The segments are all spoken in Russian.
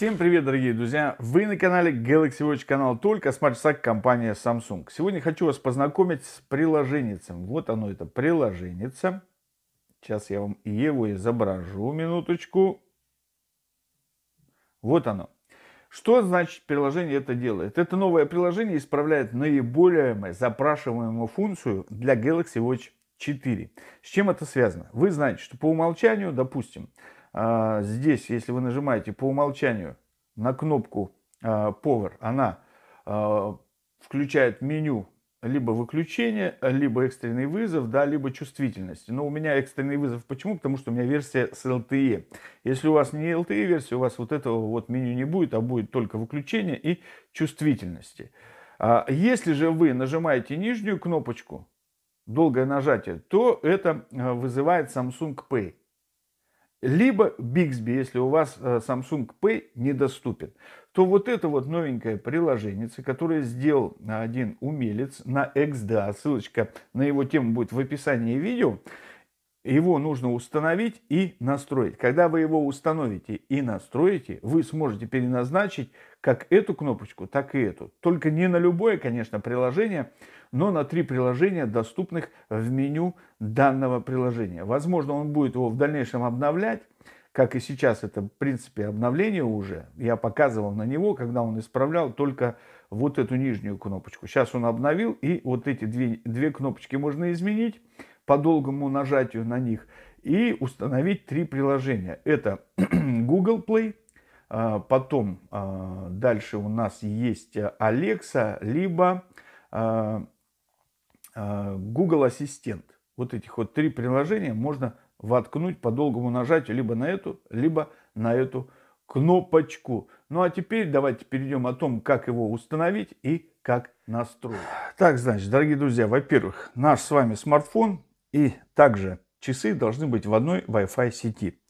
Всем привет, дорогие друзья! Вы на канале Galaxy Watch, канал только смартсак компания Samsung. Сегодня хочу вас познакомить с приложеницем. Вот оно, это приложеница. Сейчас я вам его изображу, минуточку. Вот оно. Что значит приложение это делает? Это новое приложение исправляет наиболее запрашиваемую функцию для Galaxy Watch 4. С чем это связано? Вы знаете, что по умолчанию, допустим, а, здесь, если вы нажимаете по умолчанию на кнопку Power, а, она а, включает меню либо выключение, либо экстренный вызов, да, либо чувствительность. Но у меня экстренный вызов почему? Потому что у меня версия с LTE. Если у вас не LTE версия, у вас вот этого вот меню не будет, а будет только выключение и чувствительности. Если же вы нажимаете нижнюю кнопочку, долгое нажатие, то это вызывает Samsung Pay либо Bixby, если у вас э, Samsung Pay недоступен, то вот это вот новенькое приложение, которое сделал э, один умелец на XDA, ссылочка на его тему будет в описании видео, его нужно установить и настроить. Когда вы его установите и настроите, вы сможете переназначить как эту кнопочку, так и эту. Только не на любое, конечно, приложение, но на три приложения, доступных в меню данного приложения. Возможно, он будет его в дальнейшем обновлять, как и сейчас это, в принципе, обновление уже. Я показывал на него, когда он исправлял только вот эту нижнюю кнопочку. Сейчас он обновил, и вот эти две, две кнопочки можно изменить по долгому нажатию на них и установить три приложения. Это Google Play, а, потом а, дальше у нас есть Alexa, либо а, Google Ассистент. Вот этих вот три приложения можно воткнуть по долгому нажатию либо на эту, либо на эту кнопочку. Ну а теперь давайте перейдем о том, как его установить и как настроить. Так, значит, дорогие друзья, во-первых, наш с вами смартфон и также часы должны быть в одной Wi-Fi сети.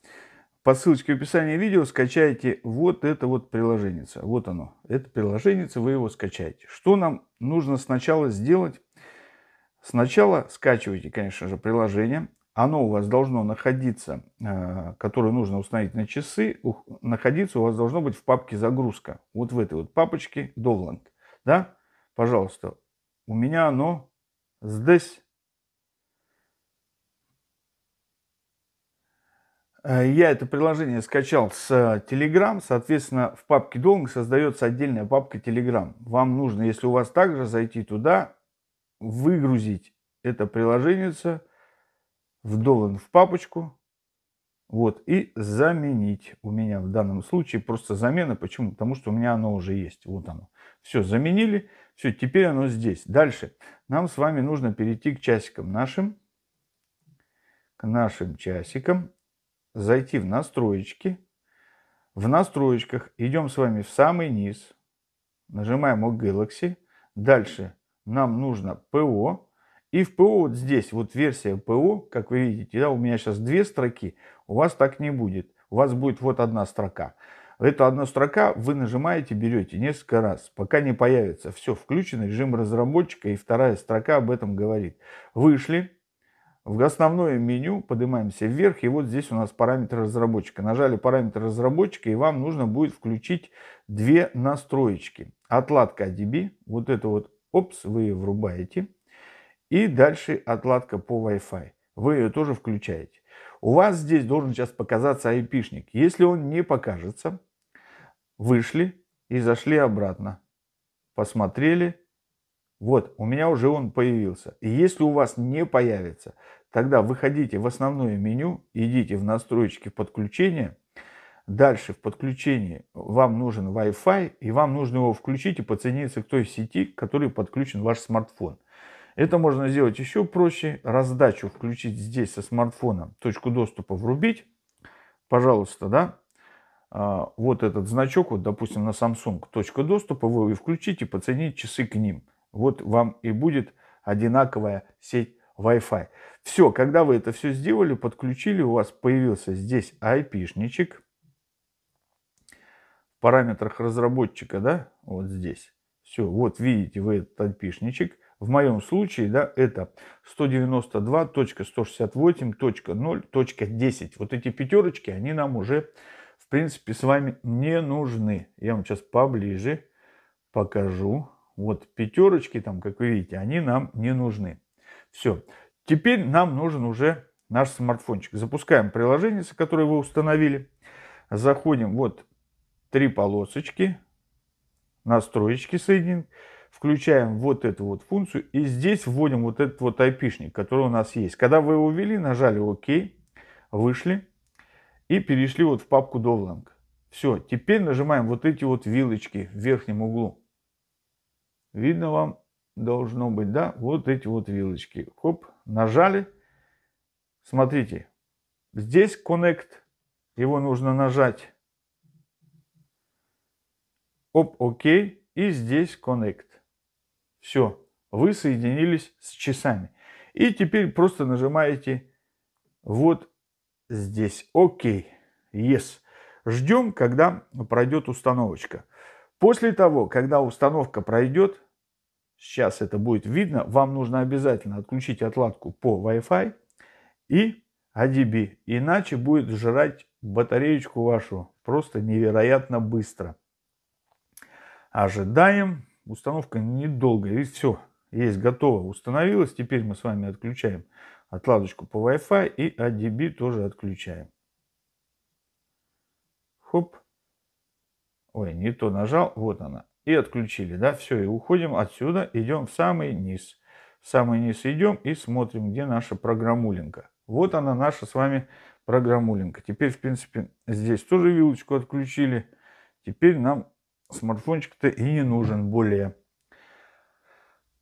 По ссылочке в описании видео скачайте вот это вот приложение. Вот оно. Это приложение, вы его скачаете. Что нам нужно сначала сделать? Сначала скачивайте, конечно же, приложение. Оно у вас должно находиться, э, которое нужно установить на часы, находиться у вас должно быть в папке загрузка. Вот в этой вот папочке Довланд. Да? Пожалуйста. У меня оно здесь Э, я это приложение скачал с э, Telegram, соответственно, в папке Долг создается отдельная папка Telegram. Вам нужно, если у вас также, зайти туда, выгрузить это приложение в Долан в папочку, вот, и заменить у меня в данном случае просто замена. Почему? Потому что у меня оно уже есть. Вот оно. Все, заменили. Все, теперь оно здесь. Дальше нам с вами нужно перейти к часикам нашим. К нашим часикам зайти в настройки. В настройках идем с вами в самый низ, нажимаем о Galaxy. Дальше нам нужно ПО. И в ПО вот здесь, вот версия ПО, как вы видите, да, у меня сейчас две строки, у вас так не будет. У вас будет вот одна строка. Эту одна строка вы нажимаете, берете несколько раз, пока не появится. Все, включен режим разработчика, и вторая строка об этом говорит. Вышли, в основное меню поднимаемся вверх, и вот здесь у нас параметры разработчика. Нажали параметры разработчика, и вам нужно будет включить две настроечки. Отладка ADB, вот это вот, опс, вы ее врубаете. И дальше отладка по Wi-Fi, вы ее тоже включаете. У вас здесь должен сейчас показаться IP-шник. Если он не покажется, вышли и зашли обратно. Посмотрели, вот, у меня уже он появился. И если у вас не появится, тогда выходите в основное меню, идите в настройки подключения. Дальше в подключении вам нужен Wi-Fi, и вам нужно его включить и подсоединиться к той сети, к которой подключен ваш смартфон. Это можно сделать еще проще. Раздачу включить здесь со смартфона, точку доступа врубить. Пожалуйста, да, а, вот этот значок, вот, допустим, на Samsung, точка доступа, вы его включите, подсоедините часы к ним. Вот вам и будет одинаковая сеть Wi-Fi. Все, когда вы это все сделали, подключили, у вас появился здесь айпишничек. В параметрах разработчика, да, вот здесь. Все, вот видите вы этот айпишничек. В моем случае, да, это 192.168.0.10. Вот эти пятерочки, они нам уже, в принципе, с вами не нужны. Я вам сейчас поближе покажу. Вот пятерочки там, как вы видите, они нам не нужны. Все. Теперь нам нужен уже наш смартфончик. Запускаем приложение, которое вы установили. Заходим, вот три полосочки, настроечки соединены. Включаем вот эту вот функцию и здесь вводим вот этот вот айпишник, который у нас есть. Когда вы его ввели, нажали ОК, вышли и перешли вот в папку Довланг. Все, теперь нажимаем вот эти вот вилочки в верхнем углу. Видно вам должно быть, да, вот эти вот вилочки. Хоп, нажали. Смотрите, здесь Connect, его нужно нажать. Оп, окей. И здесь Connect. Все, вы соединились с часами. И теперь просто нажимаете вот здесь. Окей, yes. Ждем, когда пройдет установочка. После того, когда установка пройдет, сейчас это будет видно, вам нужно обязательно отключить отладку по Wi-Fi и ADB, иначе будет жрать батареечку вашу просто невероятно быстро. Ожидаем. Установка недолго. И все. Есть, готово. Установилось. Теперь мы с вами отключаем отладочку по Wi-Fi и ADB тоже отключаем. Хоп. Ой, не то нажал, вот она. И отключили, да, все, и уходим отсюда, идем в самый низ. В самый низ идем и смотрим, где наша программулинка. Вот она наша с вами программулинка. Теперь, в принципе, здесь тоже вилочку отключили. Теперь нам смартфончик-то и не нужен более.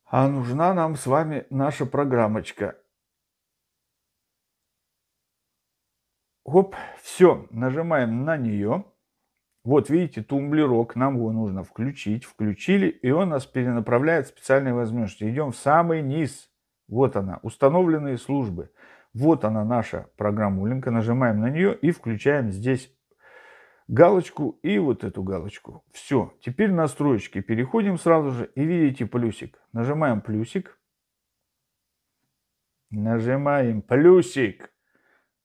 А нужна нам с вами наша программочка. Оп, все, нажимаем на нее. Вот видите, тумблерок, нам его нужно включить. Включили, и он нас перенаправляет в специальные возможности. Идем в самый низ. Вот она, установленные службы. Вот она наша программулинка. Нажимаем на нее и включаем здесь галочку и вот эту галочку. Все, теперь настройки. Переходим сразу же и видите плюсик. Нажимаем плюсик. Нажимаем плюсик,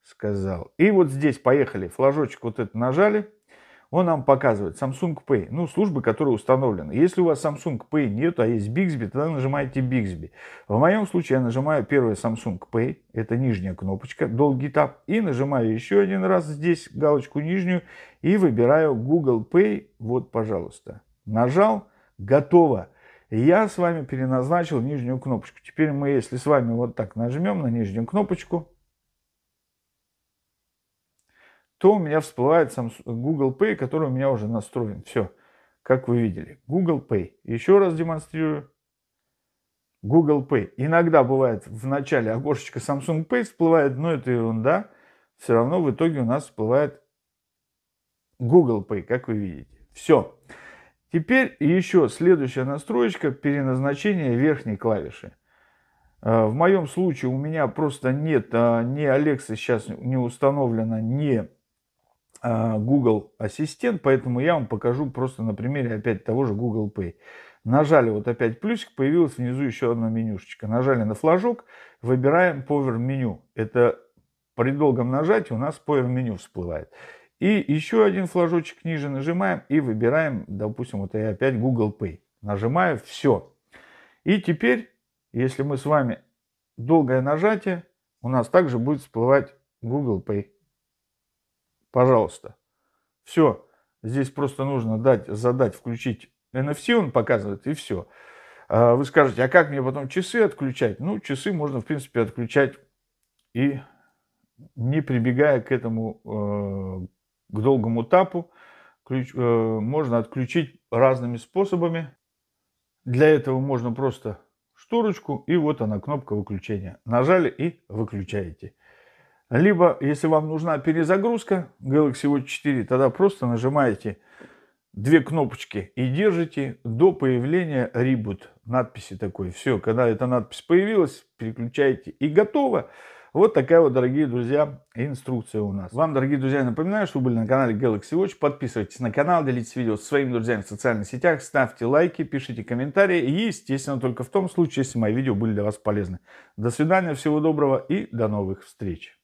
сказал. И вот здесь поехали. Флажочек вот этот нажали он нам показывает Samsung Pay, ну, службы, которые установлены. Если у вас Samsung Pay нет, а есть Bixby, тогда нажимаете Bixby. В моем случае я нажимаю первое Samsung Pay, это нижняя кнопочка, долгий тап, и нажимаю еще один раз здесь галочку нижнюю и выбираю Google Pay, вот, пожалуйста. Нажал, готово. Я с вами переназначил нижнюю кнопочку. Теперь мы, если с вами вот так нажмем на нижнюю кнопочку, то у меня всплывает сам Google Pay, который у меня уже настроен. Все, как вы видели. Google Pay. Еще раз демонстрирую. Google Pay. Иногда бывает в начале окошечко Samsung Pay всплывает, но это ерунда. Все равно в итоге у нас всплывает Google Pay, как вы видите. Все. Теперь еще следующая настроечка переназначение верхней клавиши. Э, в моем случае у меня просто нет э, ни Alexa сейчас не установлено, ни а, Google Ассистент, поэтому я вам покажу просто на примере опять того же Google Pay. Нажали вот опять плюсик, появилось внизу еще одно менюшечка. Нажали на флажок, выбираем Power меню. Это при долгом нажатии у нас Power меню всплывает. И еще один флажочек ниже нажимаем и выбираем, допустим, вот я опять Google Pay. Нажимаю «Все». И теперь, если мы с вами долгое нажатие, у нас также будет всплывать Google Pay. Пожалуйста. Все. Здесь просто нужно дать, задать, включить NFC, он показывает, и все. А вы скажете, а как мне потом часы отключать? Ну, часы можно, в принципе, отключать и не прибегая к этому, э, к долгому тапу, ключ, э, можно отключить разными способами. Для этого можно просто шторочку, и вот она, кнопка выключения. Нажали и выключаете. Либо, если вам нужна перезагрузка Galaxy Watch 4, тогда просто нажимаете две кнопочки и держите до появления Reboot надписи такой. Все, когда эта надпись появилась, переключаете и готово. Вот такая вот, дорогие друзья, инструкция у нас. Вам, дорогие друзья, напоминаю, что вы были на канале Galaxy Watch. Подписывайтесь на канал, делитесь видео с своими друзьями в социальных сетях, ставьте лайки, пишите комментарии. И, естественно, только в том случае, если мои видео были для вас полезны. До свидания, всего доброго и до новых встреч.